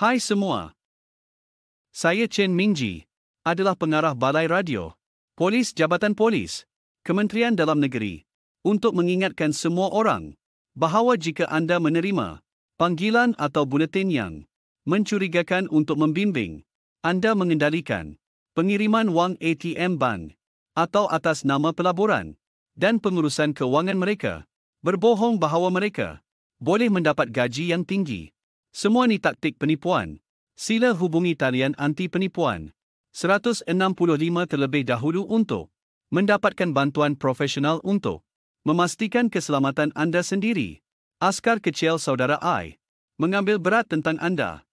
Hai semua. Saya Chen Mingji, adalah pengarah balai radio, polis Jabatan Polis, Kementerian Dalam Negeri, untuk mengingatkan semua orang bahawa jika anda menerima panggilan atau buletin yang mencurigakan untuk membimbing, anda mengendalikan pengiriman wang ATM bank atau atas nama pelaburan dan pengurusan kewangan mereka, berbohong bahawa mereka boleh mendapat gaji yang tinggi. Semua ni taktik penipuan. Sila hubungi talian anti penipuan. 165 terlebih dahulu untuk mendapatkan bantuan profesional untuk memastikan keselamatan anda sendiri. Askar kecil saudara I mengambil berat tentang anda.